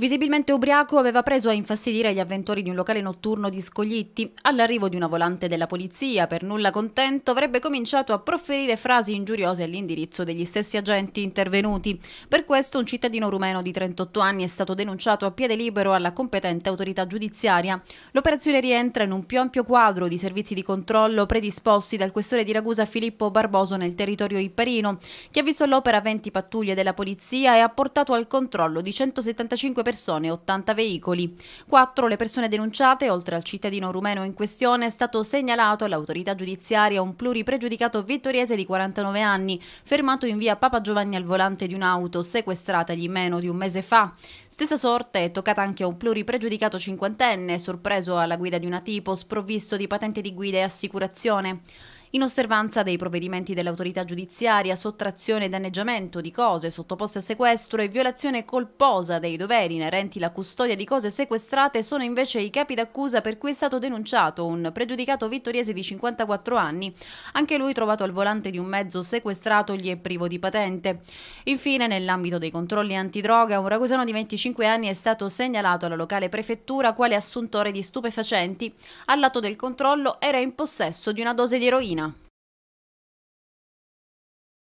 Visibilmente ubriaco aveva preso a infastidire gli avventori di un locale notturno di Scoglitti. All'arrivo di una volante della polizia, per nulla contento, avrebbe cominciato a proferire frasi ingiuriose all'indirizzo degli stessi agenti intervenuti. Per questo un cittadino rumeno di 38 anni è stato denunciato a piede libero alla competente autorità giudiziaria. L'operazione rientra in un più ampio quadro di servizi di controllo predisposti dal questore di Ragusa Filippo Barboso nel territorio Ipparino, che ha visto all'opera 20 pattuglie della polizia e ha portato al controllo di 175 persone persone e 80 veicoli. Quattro le persone denunciate, oltre al cittadino rumeno in questione, è stato segnalato all'autorità giudiziaria un pluripregiudicato vittoriese di 49 anni, fermato in via Papa Giovanni al volante di un'auto sequestrata di meno di un mese fa. Stessa sorte è toccata anche a un pluripregiudicato cinquantenne, sorpreso alla guida di una tipo sprovvisto di patente di guida e assicurazione in osservanza dei provvedimenti dell'autorità giudiziaria, sottrazione e danneggiamento di cose sottoposte a sequestro e violazione colposa dei doveri inerenti alla custodia di cose sequestrate sono invece i capi d'accusa per cui è stato denunciato un pregiudicato vittoriese di 54 anni, anche lui trovato al volante di un mezzo sequestrato gli è privo di patente. Infine, nell'ambito dei controlli antidroga, un ragusano di 25 anni è stato segnalato alla locale prefettura quale assuntore di stupefacenti. All'atto del controllo era in possesso di una dose di eroina